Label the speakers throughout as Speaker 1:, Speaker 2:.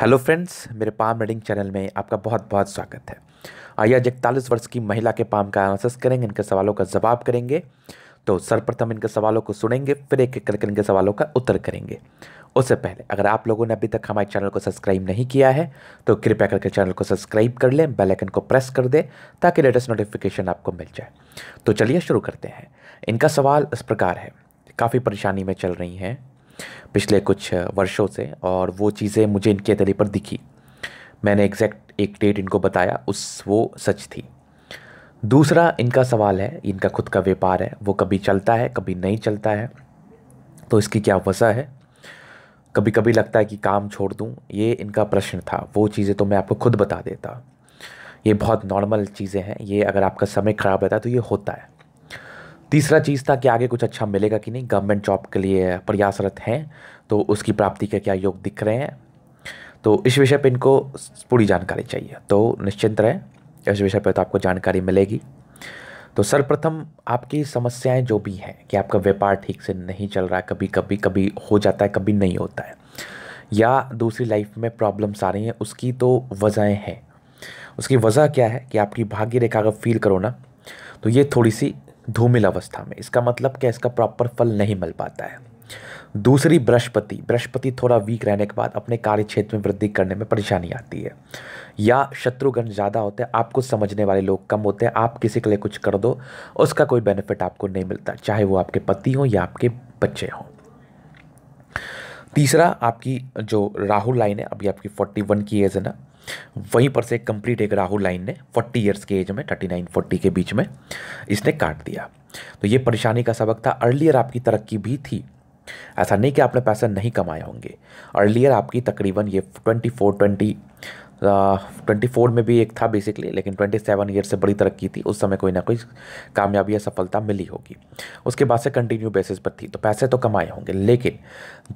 Speaker 1: hello friends मेरे palm reading channel में आपका बहुत बहुत स्वागत है आइए आज इकतालीस वर्ष की महिला के पाम का एनालिसिस करेंगे इनके सवालों का जवाब करेंगे तो सर्वप्रथम इनके सवालों को सुनेंगे फिर एक एक करके इनके सवालों का उत्तर करेंगे उससे पहले अगर आप लोगों ने अभी तक हमारे चैनल को सब्सक्राइब नहीं किया है तो कृपया करके चैनल को सब्सक्राइब कर लें बेल आइकन को प्रेस कर दें ताकि लेटेस्ट नोटिफिकेशन आपको मिल जाए तो चलिए शुरू करते हैं इनका सवाल इस प्रकार है काफ़ी परेशानी में चल रही हैं पिछले कुछ वर्षों से और वो चीज़ें मुझे इनके तले पर दिखी मैंने एग्जैक्ट एक डेट इनको बताया उस वो सच थी दूसरा इनका सवाल है इनका खुद का व्यापार है वो कभी चलता है कभी नहीं चलता है तो इसकी क्या वजह है कभी कभी लगता है कि काम छोड़ दूँ ये इनका प्रश्न था वो चीज़ें तो मैं आपको खुद बता देता ये बहुत नॉर्मल चीज़ें हैं ये अगर आपका समय ख़राब रहता है तो ये होता है तीसरा चीज़ था कि आगे कुछ अच्छा मिलेगा कि नहीं गवर्नमेंट जॉब के लिए प्रयासरत हैं तो उसकी प्राप्ति के क्या योग दिख रहे हैं तो इस विषय पर इनको पूरी जानकारी चाहिए तो निश्चिंत रहें इस विषय पर तो आपको जानकारी मिलेगी तो सर्वप्रथम आपकी समस्याएं जो भी हैं कि आपका व्यापार ठीक से नहीं चल रहा है कभी कभी कभी हो जाता है कभी नहीं होता है या दूसरी लाइफ में प्रॉब्लम्स आ रही हैं उसकी तो वजहें हैं उसकी वजह क्या है कि आपकी भाग्य रेखा अगर फील करो ना तो ये थोड़ी सी धूमिल अवस्था में इसका मतलब क्या इसका प्रॉपर फल नहीं मिल पाता है दूसरी बृहस्पति बृहस्पति थोड़ा वीक रहने के बाद अपने कार्य क्षेत्र में वृद्धि करने में परेशानी आती है या शत्रुघ्न ज़्यादा होते हैं आपको समझने वाले लोग कम होते हैं आप किसी के लिए कुछ कर दो उसका कोई बेनिफिट आपको नहीं मिलता चाहे वो आपके पति हों या आपके बच्चे हों तीसरा आपकी जो राहु लाइन है अभी आपकी फोर्टी वन की एज है ना वहीं पर से कंप्लीट एक राहुल लाइन ने 40 ईयर्स के एज में 39 40 के बीच में इसने काट दिया तो ये परेशानी का सबक था अर्लियर आपकी तरक्की भी थी ऐसा नहीं कि आपने पैसा नहीं कमाए होंगे अर्लियर आपकी तकरीबन ये twenty four twenty twenty four में भी एक था बेसिकली लेकिन ट्वेंटी सेवन ईयर से बड़ी तरक्की थी उस समय कोई ना कोई कामयाबी या सफलता मिली होगी उसके बाद से कंटिन्यू बेसिस पर थी तो पैसे तो कमाए होंगे लेकिन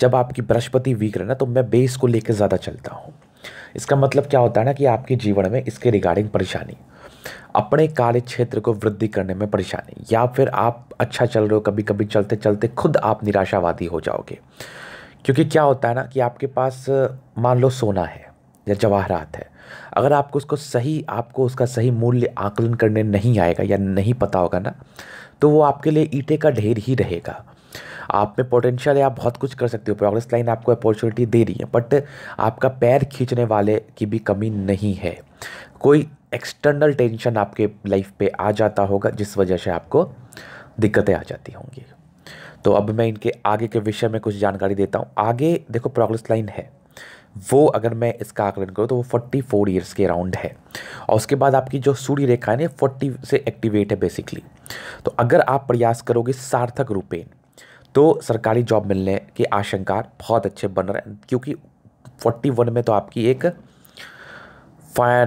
Speaker 1: जब आपकी बृहस्पति वीक रहे ना तो मैं बेस को लेकर ज़्यादा चलता हूँ इसका मतलब क्या होता है ना कि आपके जीवन में इसके रिगार्डिंग परेशानी अपने कार्य क्षेत्र को वृद्धि करने में परेशानी या फिर आप अच्छा चल रहे हो कभी कभी चलते चलते खुद आप निराशावादी हो जाओगे क्योंकि क्या होता है ना कि आपके पास मान लो सोना है या जवाहरात है अगर आपको उसको सही आपको उसका सही मूल्य आकलन करने नहीं आएगा या नहीं पता होगा ना तो वो आपके लिए ईटे का ढेर ही रहेगा आप में पोटेंशियल है आप बहुत कुछ कर सकते हो प्रोग्रेस लाइन आपको अपॉर्चुनिटी दे रही है बट आपका पैर खींचने वाले की भी कमी नहीं है कोई एक्सटर्नल टेंशन आपके लाइफ पे आ जाता होगा जिस वजह से आपको दिक्कतें आ जाती होंगी तो अब मैं इनके आगे के विषय में कुछ जानकारी देता हूँ आगे देखो प्रोग्रेस लाइन है वो अगर मैं इसका आकलन करूँ तो वो फोर्टी फोर ईयर्स के अराउंड है और उसके बाद आपकी जो सूर्य रेखा है ना फोर्टी से एक्टिवेट है बेसिकली तो अगर आप प्रयास करोगे सार्थक रूपेण तो सरकारी जॉब मिलने की आशंका बहुत अच्छे बन रहे हैं क्योंकि फोर्टी वन में तो आपकी एक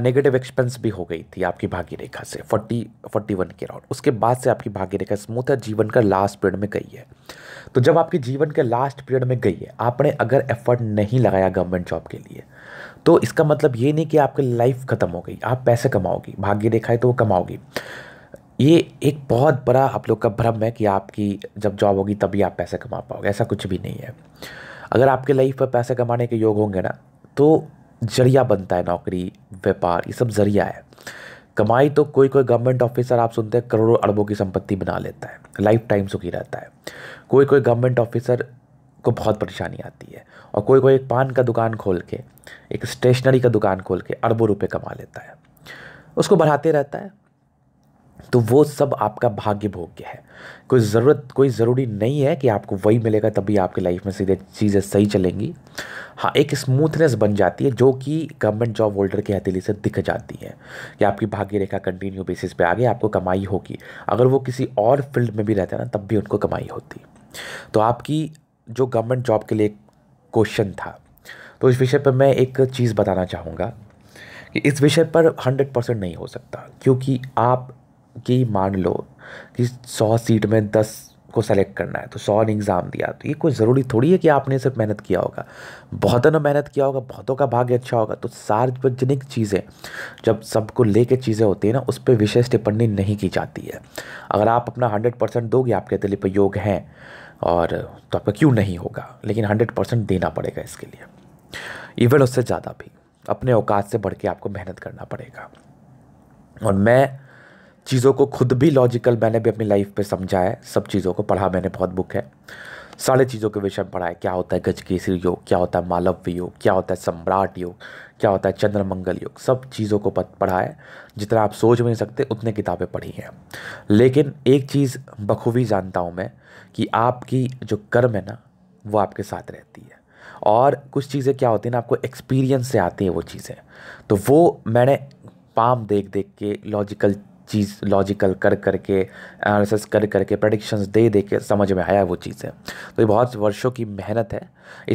Speaker 1: नेगेटिव एक्सपेंस भी हो गई थी आपकी भाग्य रेखा से फोर्टी फोर्टी वन के राउंड उसके बाद से आपकी भाग्य रेखा स्मूथ है जीवन का लास्ट पीरियड में गई है तो जब आपके जीवन के लास्ट पीरियड में गई है आपने अगर एफर्ट नहीं लगाया गवर्नमेंट जॉब के लिए तो इसका मतलब ये नहीं कि आपकी लाइफ ख़त्म हो गई आप पैसे कमाओगी भाग्य रेखा है तो वो कमाओगी एक बहुत बड़ा आप लोग का भ्रम है कि आपकी जब जॉब होगी तभी आप पैसे कमा पाओगे ऐसा कुछ भी नहीं है अगर आपके लाइफ में पैसे कमाने के योग होंगे ना तो जरिया बनता है नौकरी व्यापार ये सब जरिया है कमाई तो कोई कोई गवर्नमेंट ऑफिसर आप सुनते हैं करोड़ों अरबों की संपत्ति बना लेता है लाइफ टाइम सुखी रहता है कोई कोई गवर्नमेंट ऑफिसर को बहुत परेशानी आती है और कोई कोई एक पान का दुकान खोल के एक स्टेशनरी का दुकान खोल के अरबों रुपये कमा लेता है उसको बढ़ाते रहता है तो वो सब आपका भाग्य भोग्य है कोई ज़रूरत कोई ज़रूरी नहीं है कि आपको वही मिलेगा तभी आपके लाइफ में सीधे चीज़ें सही चलेंगी हाँ एक स्मूथनेस बन जाती है जो कि गवर्नमेंट जॉब होल्डर की हथेली से दिख जाती है कि आपकी भाग्य रेखा कंटिन्यू बेसिस पे आगे आपको कमाई होगी अगर वो किसी और फील्ड में भी रहते ना तब भी उनको कमाई होती तो आपकी जो गवर्नमेंट जॉब के लिए क्वेश्चन था तो इस विषय पर मैं एक चीज़ बताना चाहूँगा कि इस विषय पर हंड्रेड परसेंट नहीं हो सकता क्योंकि आप कि मान लो कि सौ सीट में दस को सेलेक्ट करना है तो सौ ने एग्ज़ाम दिया तो ये कोई ज़रूरी थोड़ी है कि आपने सिर्फ मेहनत किया होगा बहुतों ने मेहनत किया होगा बहुतों का भाग्य अच्छा होगा तो सार्वजनिक चीज़ें जब सबको ले कर चीज़ें होती हैं ना उस पर विशेष टिप्पणी नहीं की जाती है अगर आप अपना हंड्रेड परसेंट दोगे आपके दिल्ली तो पर योग हैं और तो आपका क्यों नहीं होगा लेकिन हंड्रेड परसेंट देना पड़ेगा इसके लिए इवन उससे ज़्यादा भी अपने औकात से बढ़ के आपको मेहनत करना पड़ेगा और मैं चीज़ों को खुद भी लॉजिकल मैंने भी अपनी लाइफ पे समझा है सब चीज़ों को पढ़ा मैंने बहुत बुक है सारे चीज़ों के विषय में पढ़ा है क्या होता है गजकेसरी योग क्या होता है मालव्य योग क्या होता है सम्राट योग क्या होता है चंद्रमंगल योग सब चीज़ों को पढ़ा है जितना आप सोच भी नहीं सकते उतने किताबें पढ़ी हैं लेकिन एक चीज़ बखूबी जानता हूँ मैं कि आपकी जो कर्म है ना वो आपके साथ रहती है और कुछ चीज़ें क्या होती हैं ना आपको एक्सपीरियंस से आती हैं वो चीज़ें तो वो मैंने पाम देख देख के लॉजिकल चीज़ लॉजिकल कर करके एनालिसिस कर करके प्रडिक्शन दे दे के समझ में आया वो चीज़ है तो ये बहुत वर्षों की मेहनत है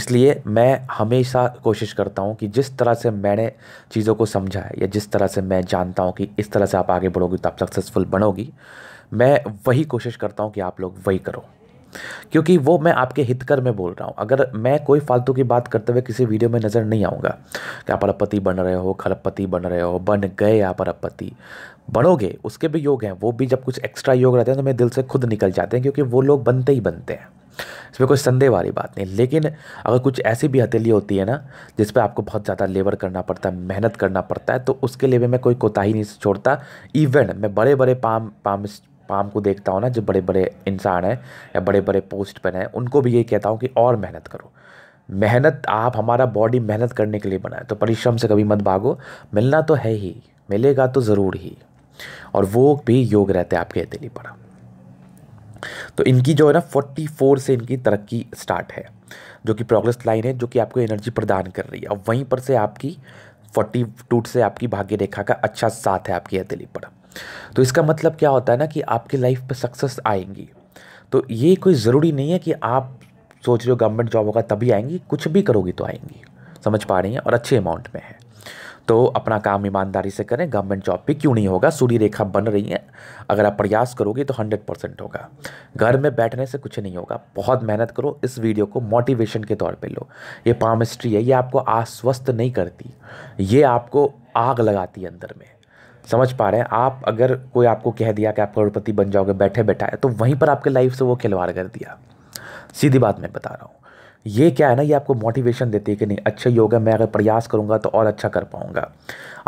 Speaker 1: इसलिए मैं हमेशा कोशिश करता हूँ कि जिस तरह से मैंने चीज़ों को समझा है या जिस तरह से मैं जानता हूँ कि इस तरह से आप आगे बढ़ोगे तो आप सक्सेसफुल बनोगी मैं वही कोशिश करता हूँ कि आप लोग वही करो क्योंकि वो मैं आपके हितकर में बोल रहा हूँ अगर मैं कोई फालतू की बात करते हुए किसी वीडियो में नज़र नहीं आऊँगा कि आप अरबपति बन रहे हो खरबपति बन रहे हो बन गए आप अरबपति बनोगे उसके भी योग हैं वो भी जब कुछ एक्स्ट्रा योग रहते हैं तो मेरे दिल से खुद निकल जाते हैं क्योंकि वो लोग बनते ही बनते हैं इसमें कोई संदेह वाली बात नहीं लेकिन अगर कुछ ऐसी भी हथेली होती है ना जिस पर आपको बहुत ज़्यादा लेबर करना पड़ता है मेहनत करना पड़ता है तो उसके लिए भी मैं कोई कोताही नहीं छोड़ता इवन मैं बड़े बड़े पाम पाम पाम को देखता हूँ ना जो बड़े बड़े इंसान हैं या बड़े बड़े पोस्ट पर हैं उनको भी यही कहता हूँ कि और मेहनत करो मेहनत आप हमारा बॉडी मेहनत करने के लिए बनाए तो परिश्रम से कभी मत भागो मिलना तो है ही मिलेगा तो ज़रूर ही और वो भी योग रहते हैं आपके हथेली पर तो इनकी जो है ना 44 से इनकी तरक्की स्टार्ट है जो कि प्रोग्रेस लाइन है जो कि आपको एनर्जी प्रदान कर रही है और वहीं पर से आपकी 42 से आपकी भाग्य रेखा का अच्छा साथ है आपकी हथेली पर तो इसका मतलब क्या होता है ना कि आपकी लाइफ पर सक्सेस आएंगी तो ये कोई ज़रूरी नहीं है कि आप सोच रहे हो गवर्नमेंट जॉब होगा तभी आएंगी कुछ भी करोगी तो आएंगी समझ पा रही हैं और अच्छे अमाउंट में है तो अपना काम ईमानदारी से करें गवर्नमेंट जॉब भी क्यों नहीं होगा सूर्य रेखा बन रही है अगर आप प्रयास करोगे तो 100 परसेंट होगा घर में बैठने से कुछ नहीं होगा बहुत मेहनत करो इस वीडियो को मोटिवेशन के तौर पे लो ये पामिस्ट्री है ये आपको आश्वस्त नहीं करती ये आपको आग लगाती है अंदर में समझ पा रहे हैं आप अगर कोई आपको कह दिया कि आप करोड़पति बन जाओगे बैठे बैठाए तो वहीं पर आपके लाइफ से वो खिलवाड़ कर दिया सीधी बात मैं बता रहा हूँ ये क्या है ना ये आपको मोटिवेशन देती है कि नहीं अच्छा योग है मैं अगर प्रयास करूँगा तो और अच्छा कर पाऊँगा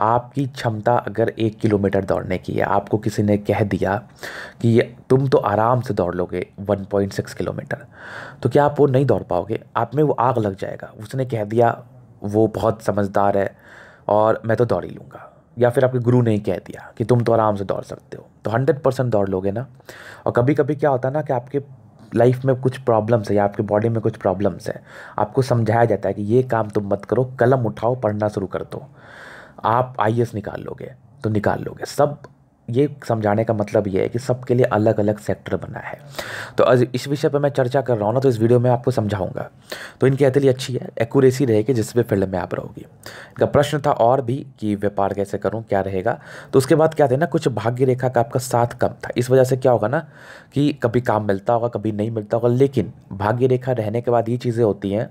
Speaker 1: आपकी क्षमता अगर एक किलोमीटर दौड़ने की है आपको किसी ने कह दिया कि ये तुम तो आराम से दौड़ लोगे 1.6 किलोमीटर तो क्या आप वो नहीं दौड़ पाओगे आप में वो आग लग जाएगा उसने कह दिया वो बहुत समझदार है और मैं तो दौड़ ही लूँगा या फिर आपके गुरु ने कह दिया कि तुम तो आराम से दौड़ सकते हो तो हंड्रेड परसेंट दौड़ लोगे ना और कभी कभी क्या होता है ना कि आपके लाइफ में कुछ प्रॉब्लम्स है या आपके बॉडी में कुछ प्रॉब्लम्स है आपको समझाया जाता है कि ये काम तुम मत करो कलम उठाओ पढ़ना शुरू कर दो आप आई निकाल लोगे तो निकाल लोगे सब ये समझाने का मतलब ये है कि सबके लिए अलग अलग सेक्टर बना है तो आज इस विषय पर मैं चर्चा कर रहा हूँ ना तो इस वीडियो में आपको समझाऊंगा तो इनकी अतली अच्छी है एक्यूरेसी रहेगी जिस भी फील्ड में आप रहोगी इनका प्रश्न था और भी कि व्यापार कैसे करूँ क्या रहेगा तो उसके बाद क्या थे ना कुछ भाग्य रेखा का आपका साथ कम था इस वजह से क्या होगा ना कि कभी काम मिलता होगा कभी नहीं मिलता होगा लेकिन भाग्य रेखा रहने के बाद ये चीज़ें होती हैं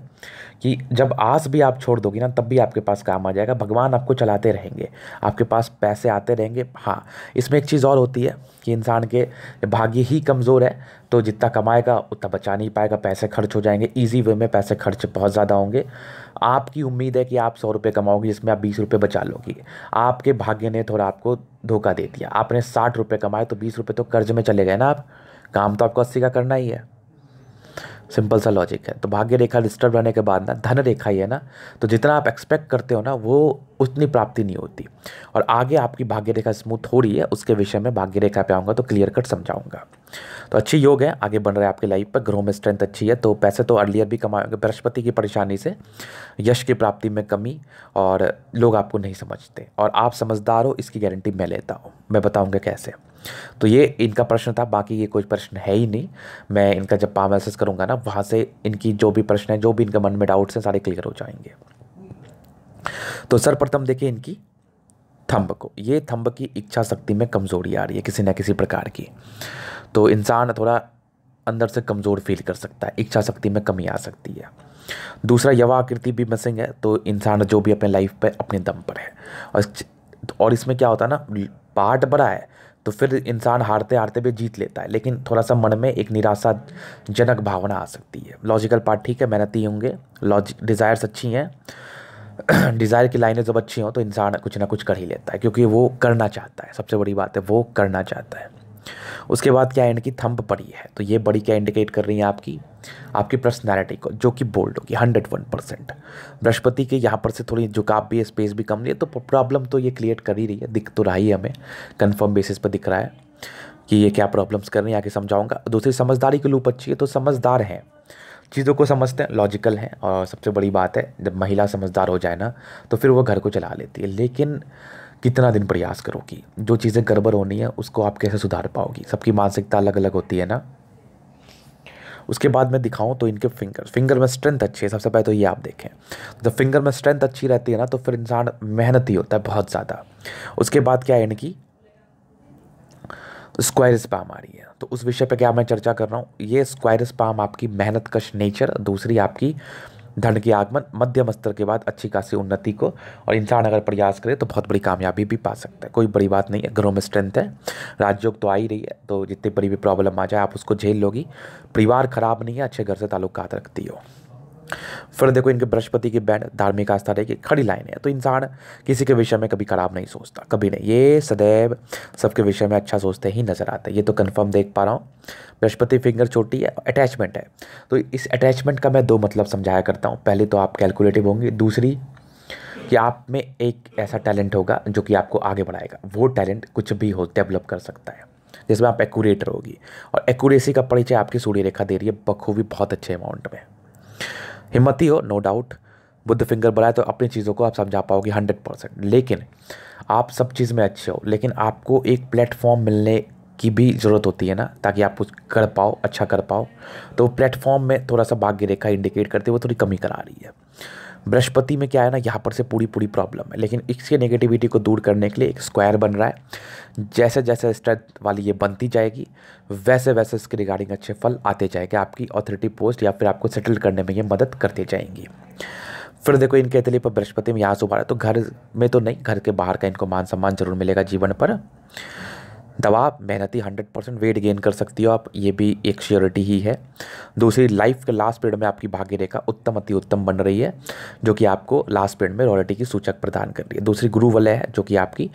Speaker 1: कि जब आस भी आप छोड़ दोगे ना तब भी आपके पास काम आ जाएगा भगवान आपको चलाते रहेंगे आपके पास पैसे आते रहेंगे हाँ इसमें एक चीज़ और होती है कि इंसान के भाग्य ही कमज़ोर है तो जितना कमाएगा उतना बचा नहीं पाएगा पैसे खर्च हो जाएंगे ईजी वे में पैसे खर्च बहुत ज़्यादा होंगे आपकी उम्मीद है कि आप सौ रुपये कमाओगे जिसमें आप बीस रुपये बचा लोगे आपके भाग्य ने थोड़ा आपको धोखा दे दिया आपने साठ रुपये कमाए तो बीस रुपये तो कर्ज में चले गए ना आप काम तो आपको अस्सी का करना ही है सिंपल सा लॉजिक है तो भाग्य रेखा डिस्टर्ब रहने के बाद ना धन रेखा ही है ना तो जितना आप एक्सपेक्ट करते हो ना वो उतनी प्राप्ति नहीं होती और आगे आपकी भाग्य रेखा स्मूथ हो रही है उसके विषय में भाग्य रेखा पे आऊँगा तो क्लियर कट समझाऊंगा तो अच्छी योग है आगे बन रहा है लाइफ पर ग्रहों में स्ट्रेंथ अच्छी है तो पैसे तो अर्लियर भी कमाएंगे बृहस्पति की परेशानी से यश की प्राप्ति में कमी और लोग आपको नहीं समझते और आप समझदार हो इसकी गारंटी मैं लेता हूँ मैं बताऊँगा कैसे तो ये इनका प्रश्न था बाकी ये कोई प्रश्न है ही नहीं मैं इनका जब पाम एनालिसिस करूँगा ना वहाँ से इनकी जो भी प्रश्न है जो भी इनके मन में डाउट्स हैं सारे क्लियर हो जाएंगे तो सर्वप्रथम देखिए इनकी थंब को ये थंब की इच्छा शक्ति में कमज़ोरी आ रही है किसी ना किसी प्रकार की तो इंसान थोड़ा अंदर से कमज़ोर फील कर सकता है इच्छा शक्ति में कमी आ सकती है दूसरा यवा आकृति भी मिसिंग है तो इंसान जो भी अपने लाइफ पे अपने दम पर है और इसमें क्या होता है ना पार्ट बड़ा है तो फिर इंसान हारते हारते भी जीत लेता है लेकिन थोड़ा सा मन में एक निराशाजनक भावना आ सकती है लॉजिकल पार्ट ठीक है मेहनत ही होंगे लॉजिक डिज़ायर्स अच्छी हैं डिज़ायर की लाइनें जब अच्छी हों तो इंसान कुछ ना कुछ कर ही लेता है क्योंकि वो करना चाहता है सबसे बड़ी बात है वो करना चाहता है उसके बाद क्या एंड की थंब पड़ी है तो ये बड़ी क्या इंडिकेट कर रही है आपकी आपकी पर्सनैलिटी को जो कि बोल्ड होगी हंड्रेड वन परसेंट बृहस्पति के यहाँ पर से थोड़ी झुकाव भी है स्पेस भी कम नहीं है तो प्रॉब्लम तो ये क्रिएट कर ही रही है दिख तो रहा ही हमें कन्फर्म बेसिस पर दिख रहा है कि ये क्या प्रॉब्लम्स कर रही है आगे समझाऊंगा दूसरी समझदारी की लूप अच्छी है तो समझदार हैं चीज़ों को समझते हैं लॉजिकल हैं और सबसे बड़ी बात है जब महिला समझदार हो जाए ना तो फिर वो घर को चला लेती है लेकिन कितना दिन प्रयास करोगी जो चीज़ें गड़बड़ होनी है उसको आप कैसे सुधार पाओगी सबकी मानसिकता अलग अलग होती है ना उसके बाद मैं दिखाऊं तो इनके फिंगर फिंगर में स्ट्रेंथ अच्छी है सबसे पहले तो ये आप देखें जब फिंगर में स्ट्रेंथ अच्छी रहती है ना तो फिर इंसान मेहनती होता है बहुत ज़्यादा उसके बाद क्या है इनकी स्क्वायर पाम आ रही है तो उस विषय पर क्या मैं चर्चा कर रहा हूँ ये स्क्वायर पाम आपकी मेहनत कश नेचर दूसरी आपकी धन के आगमन मध्यम स्तर के बाद अच्छी खासी उन्नति को और इंसान अगर प्रयास करे तो बहुत बड़ी कामयाबी भी पा सकता है कोई बड़ी बात नहीं है घरों में स्ट्रेंथ है राजयोग तो आ ही रही है तो जितनी बड़ी भी प्रॉब्लम आ जाए आप उसको झेल लोगी परिवार खराब नहीं है अच्छे घर से ताल्लुकात रखती हो फिर देखो इनके बृहस्पति की बैंड धार्मिक आस्था रहेगी खड़ी लाइन है तो इंसान किसी के विषय में कभी ख़राब नहीं सोचता कभी नहीं ये सदैव सबके विषय में अच्छा सोचते ही नज़र आते हैं ये तो कन्फर्म देख पा रहा हूँ बृहस्पति फिंगर छोटी है अटैचमेंट है तो इस अटैचमेंट का मैं दो मतलब समझाया करता हूँ पहले तो आप कैलकुलेटिव होंगे दूसरी कि आप में एक ऐसा टैलेंट होगा जो कि आपको आगे बढ़ाएगा वो टैलेंट कुछ भी हो डेवलप कर सकता है जिसमें आप एक्यूरेटर रहोगी और एक्यूरेसी का परिचय आपकी सूर्य रेखा दे रही है बखूबी बहुत अच्छे अमाउंट में हिम्मत ही हो नो डाउट बुद्ध फिंगर बनाए तो अपनी चीज़ों को आप समझा पाओगे हंड्रेड परसेंट लेकिन आप सब चीज़ में अच्छे हो लेकिन आपको एक प्लेटफॉर्म मिलने की भी ज़रूरत होती है ना ताकि आप कुछ कर पाओ अच्छा कर पाओ तो प्लेटफॉर्म में थोड़ा सा भाग्य रेखा इंडिकेट करते हुए थोड़ी कमी करा रही है बृहस्पति में क्या है ना यहाँ पर से पूरी पूरी प्रॉब्लम है लेकिन इसके नेगेटिविटी को दूर करने के लिए एक स्क्वायर बन रहा है जैसे जैसे स्ट्रेंथ वाली ये बनती जाएगी वैसे वैसे इसके रिगार्डिंग अच्छे फल आते जाएंगे आपकी ऑथोरिटी पोस्ट या फिर आपको सेटल करने में ये मदद करती जाएंगी फिर देखो इनके इतली पर बृहस्पति में यहाँ से उबारा तो घर में तो नहीं घर के बाहर का इनको मान सम्मान जरूर मिलेगा जीवन पर दवा आप मेहनती हंड्रेड परसेंट वेट गेन कर सकती हो आप ये भी एक श्योरिटी ही है दूसरी लाइफ के लास्ट पीरियड में आपकी भाग्य रेखा उत्तम अति उत्तम बन रही है जो कि आपको लास्ट पीरियड में रॉयल्टी की सूचक प्रदान कर रही है दूसरी गुरु वलय है जो कि आपकी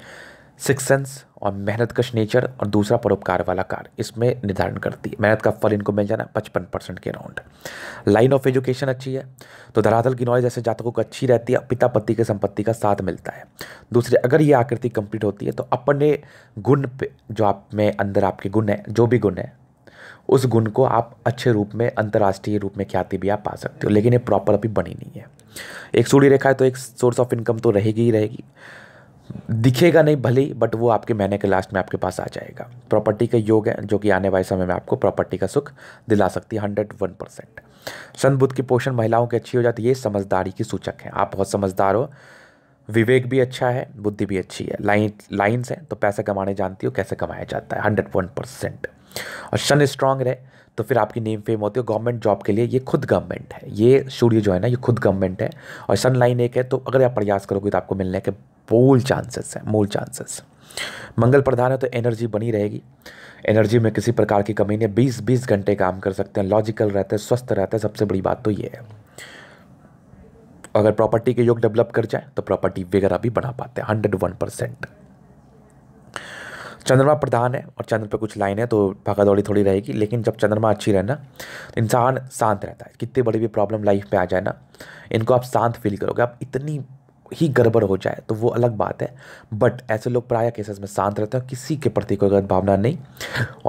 Speaker 1: सिक्स सेंस और मेहनत कश नेचर और दूसरा परोपकार वाला कार्य इसमें निर्धारण करती है मेहनत का फल इनको मिल जाना पचपन परसेंट के अराउंड लाइन ऑफ एजुकेशन अच्छी है तो धरातल की नॉलेज ऐसे जातकों को अच्छी रहती है पिता पति के संपत्ति का साथ मिलता है दूसरे अगर ये आकृति कंप्लीट होती है तो अपने गुण पे जो आप में अंदर आपके गुण हैं जो भी गुण है उस गुण को आप अच्छे रूप में अंतर्राष्ट्रीय रूप में ख्याति भी आप पा सकते हो लेकिन ये प्रॉपर अभी बनी नहीं है एक सूढ़ी रेखा है तो एक सोर्स ऑफ इनकम तो रहेगी ही रहेगी दिखेगा नहीं भले ही बट वो आपके महीने के लास्ट में आपके पास आ जाएगा प्रॉपर्टी का योग है जो कि आने वाले समय में आपको प्रॉपर्टी का सुख दिला सकती है हंड्रेड वन परसेंट सन बुद्ध की पोषण महिलाओं की अच्छी हो जाती है ये समझदारी की सूचक है आप बहुत समझदार हो विवेक भी अच्छा है बुद्धि भी अच्छी है लाइन लाइन्स हैं तो पैसे कमाने जानती हो कैसे कमाया जाता है हंड्रेड वन परसेंट और शन स्ट्रांग रहे तो फिर आपकी नेम फेम होती है गवर्नमेंट जॉब के लिए ये खुद गवर्नमेंट है ये सूर्य जो है ना ये खुद गवर्नमेंट है और सन लाइन एक है तो अगर आप प्रयास करोगे तो आपको मिलने के बोल्ड चांसेस हैं मोल चांसेस मंगल प्रधान है तो एनर्जी बनी रहेगी एनर्जी में किसी प्रकार की कमी नहीं बीस बीस घंटे काम कर सकते हैं लॉजिकल रहते हैं स्वस्थ रहते हैं सबसे बड़ी बात तो ये है अगर प्रॉपर्टी के योग डेवलप कर जाए तो प्रॉपर्टी वगैरह भी बना पाते हैं हंड्रेड वन परसेंट चंद्रमा प्रधान है और चंद्र पे कुछ लाइन है तो भागा दौड़ी थोड़ी रहेगी लेकिन जब चंद्रमा अच्छी रहे तो इंसान शांत रहता है कितनी बड़ी भी प्रॉब्लम लाइफ में आ जाए ना इनको आप शांत फील करोगे आप इतनी ही गड़बड़ हो जाए तो वो अलग बात है बट ऐसे लोग प्राय केसेस में शांत रहते हैं किसी के प्रति कोई गलत भावना नहीं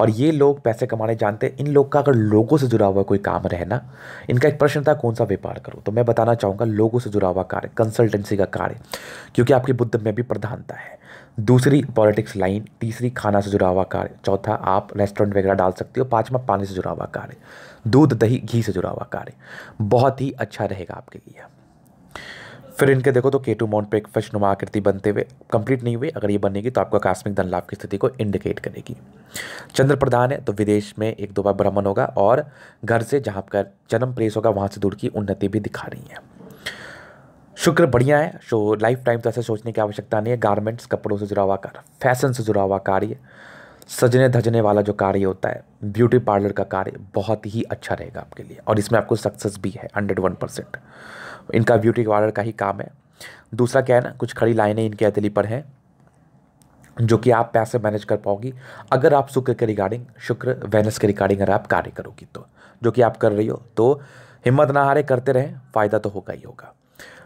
Speaker 1: और ये लोग पैसे कमाने जानते हैं इन लोग का अगर लोगों से जुड़ा हुआ कोई काम रहना इनका एक प्रश्न था कौन सा व्यापार करूँ तो मैं बताना चाहूँगा लोगों से जुड़ा हुआ कार्य कंसल्टेंसी का कार्य क्योंकि आपकी बुद्ध में भी प्रधानता है दूसरी पॉलिटिक्स लाइन तीसरी खाना से जुड़ा हुआ कार्य चौथा आप रेस्टोरेंट वगैरह डाल सकते हो पाँचवा पानी से जुड़ा हुआ कार्य दूध दही घी से जुड़ा हुआ कार्य बहुत ही अच्छा रहेगा आपके लिए फिर इनके देखो तो के टू माउंट पे एक फिश नुमा आकृति बनते हुए कंप्लीट नहीं हुई अगर ये बनेगी तो आपका कास्मिक धन लाभ की स्थिति को इंडिकेट करेगी चंद्र प्रधान है तो विदेश में एक दो बार भ्रमण होगा और घर से जहाँ आपका जन्म प्लेस होगा वहाँ से दूर की उन्नति भी दिखा रही है शुक्र बढ़िया है शो लाइफ टाइम तो ऐसा सोचने की आवश्यकता नहीं है गारमेंट्स कपड़ों से जुड़ा हुआ कार्य फैशन से जुड़ा हुआ कार्य सजने धजने वाला जो कार्य होता है ब्यूटी पार्लर का कार्य बहुत ही अच्छा रहेगा आपके लिए और इसमें आपको सक्सेस भी है हंड्रेड वन परसेंट इनका ब्यूटी पार्लर का ही काम है दूसरा क्या है ना कुछ खड़ी लाइनें इनके अतली पर हैं जो कि आप पैसे मैनेज कर पाओगी अगर आप शुक्र के रिगार्डिंग शुक्र वेनस के रिगार्डिंग अगर आप कार्य करोगी तो जो कि आप कर रही हो तो हिम्मत ना हारे करते रहें फ़ायदा तो होगा ही होगा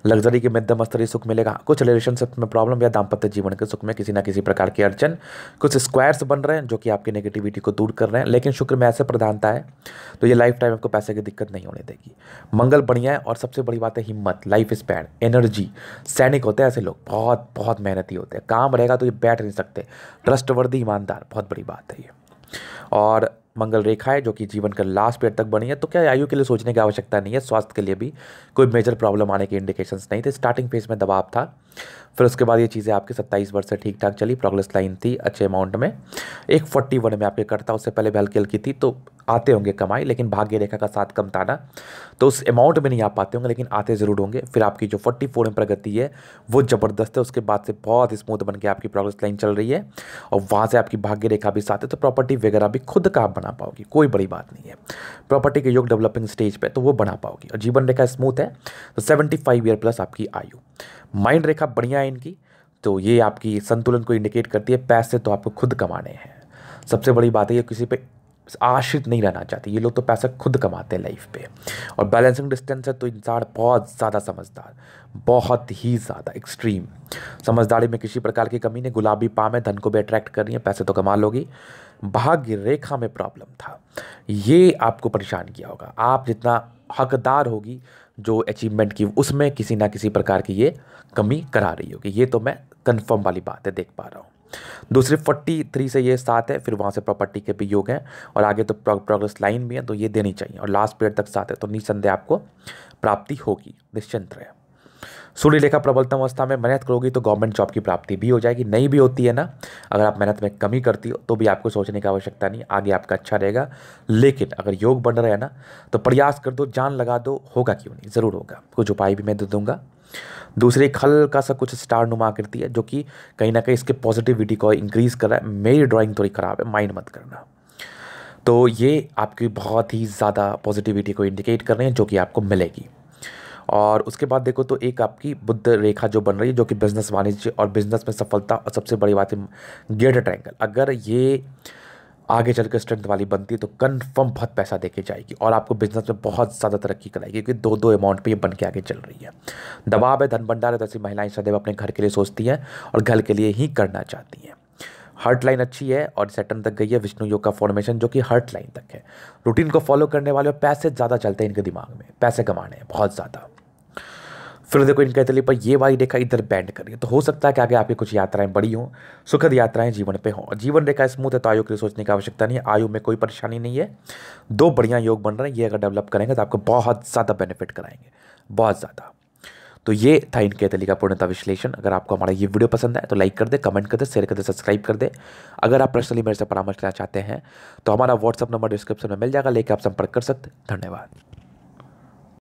Speaker 1: लग्जरी के मध्यम स्तरीय सुख मिलेगा कुछ रिलेशनशिप में प्रॉब्लम या दाम्पत्य जीवन के सुख में किसी ना किसी प्रकार की अड़चन कुछ स्क्वायर्स बन रहे हैं जो कि आपकी नेगेटिविटी को दूर कर रहे हैं लेकिन शुक्र में ऐसे प्रधानता है तो ये लाइफ टाइम आपको पैसे की दिक्कत नहीं होने देगी मंगल बढ़िया है और सबसे बड़ी बात है हिम्मत लाइफ स्पैन एनर्जी सैनिक होते हैं ऐसे लोग बहुत बहुत मेहनती होते हैं काम रहेगा तो ये बैठ नहीं सकते ट्रस्टवर्दी ईमानदार बहुत बड़ी बात है ये और मंगल रेखा है जो कि जीवन का लास्ट पीरियड तक बनी है तो क्या आयु के लिए सोचने की आवश्यकता नहीं है स्वास्थ्य के लिए भी कोई मेजर प्रॉब्लम आने के इंडिकेशंस नहीं थे स्टार्टिंग फेज में दबाव था फिर उसके बाद ये चीज़ें आपके 27 वर्ष से ठीक ठाक चली प्रोग्रेस लाइन थी अच्छे अमाउंट में एक फोर्टी वन में आपके कट था उससे पहले भी हल्की हल्की थी तो आते होंगे कमाई लेकिन भाग्य रेखा का साथ कम ताना तो उस अमाउंट में नहीं आ पाते होंगे लेकिन आते ज़रूर होंगे फिर आपकी जो फोर्टी फोर में प्रगति है वो ज़बरदस्त है उसके बाद से बहुत स्मूथ बन के आपकी प्रोग्रेस लाइन चल रही है और वहाँ से आपकी भाग्य रेखा भी साथ है तो प्रॉपर्टी वगैरह भी खुद का आप बना पाओगी कोई बड़ी बात नहीं है प्रॉपर्टी के योग डेवलपिंग स्टेज पर तो वो बना पाओगी और जीवन रेखा स्मूथ है तो सेवेंटी फाइव ईयर प्लस आपकी आयु माइंड रेखा बढ़िया है इनकी तो ये आपकी संतुलन को इंडिकेट करती है पैसे तो आपको खुद कमाने हैं सबसे बड़ी बात है ये किसी पे आश्रित नहीं रहना चाहते ये लोग तो पैसा खुद कमाते हैं लाइफ पे और बैलेंसिंग डिस्टेंस है तो इंसान बहुत ज़्यादा समझदार बहुत ही ज़्यादा एक्सट्रीम समझदारी में किसी प्रकार की कमी नहीं गुलाबी पा में धन को भी अट्रैक्ट कर रही है पैसे तो कमा लोगी भाग्य रेखा में प्रॉब्लम था ये आपको परेशान किया होगा आप जितना हकदार होगी जो अचीवमेंट की उसमें किसी ना किसी प्रकार की ये कमी करा रही होगी ये तो मैं कन्फर्म वाली बात है देख पा रहा हूँ दूसरी फोर्टी थ्री से ये सात है फिर वहाँ से प्रॉपर्टी के भी योग हैं और आगे तो प्रोग्रेस लाइन भी है तो ये देनी चाहिए और लास्ट पीरियड तक सात है तो निसंदेह आपको प्राप्ति होगी निश्चिंत रहे सूर्य रेखा प्रबलतम अवस्था में मेहनत करोगी तो गवर्नमेंट जॉब की प्राप्ति भी हो जाएगी नहीं भी होती है ना अगर आप मेहनत में कमी करती हो तो भी आपको सोचने की आवश्यकता नहीं आगे आपका अच्छा रहेगा लेकिन अगर योग बन रहा है ना तो प्रयास कर दो जान लगा दो होगा क्यों नहीं ज़रूर होगा कुछ उपाय भी मैं दे दूंगा दूसरी खल का सा कुछ स्टार नुमा करती है जो कि कहीं ना कहीं इसके पॉजिटिविटी को इंक्रीज़ कर रहा है मेरी ड्राइंग थोड़ी ख़राब है माइंड मत करना तो ये आपकी बहुत ही ज़्यादा पॉजिटिविटी को इंडिकेट कर रहे हैं जो कि आपको मिलेगी और उसके बाद देखो तो एक आपकी बुद्ध रेखा जो बन रही है जो कि बिज़नेस वाणिज्य और बिज़नेस में सफलता और सबसे बड़ी बात है गेट ट्रैंगल अगर ये आगे चल कर स्ट्रेंथ वाली बनती है तो कन्फर्म बहुत पैसा देके जाएगी और आपको बिजनेस में बहुत ज़्यादा तरक्की कराएगी क्योंकि दो दो अमाउंट पे ये बन के आगे चल रही है दबाव है धन भंडार है तो ऐसी महिलाएं सदैव अपने घर के लिए सोचती हैं और घर के लिए ही करना चाहती हैं हर्ट लाइन अच्छी है और सेटन तक गई है विष्णु योग का फॉर्मेशन जो कि हर्ट लाइन तक है रूटीन को फॉलो करने वाले पैसे ज़्यादा चलते हैं इनके दिमाग में पैसे कमाने हैं बहुत ज़्यादा फिर देखो इनके तले पर ये वाई रेखा इधर बैंड कर रही है तो हो सकता है कि आगे आपकी कुछ यात्राएं बड़ी हों सुखद यात्राएं जीवन पे हों जीवन रेखा स्मूथ है तो आयु के लिए सोचने की आवश्यकता नहीं है आयु में कोई परेशानी नहीं है दो बढ़िया योग बन रहे हैं ये अगर डेवलप करेंगे तो आपको बहुत ज़्यादा बेनिफिट कराएंगे बहुत ज़्यादा तो ये था इनके तली का पूर्णता विश्लेषण अगर आपको हमारा ये वीडियो पसंद है तो लाइक कर दे कमेंट कर दे शेयर कर दे सब्सक्राइब कर दे अगर आप पर्सनली मेरे से परामर्श लेना चाहते हैं तो हमारा व्हाट्सअप नंबर डिस्क्रिप्शन में मिल जाएगा लेकर आप संपर्क कर सकते धन्यवाद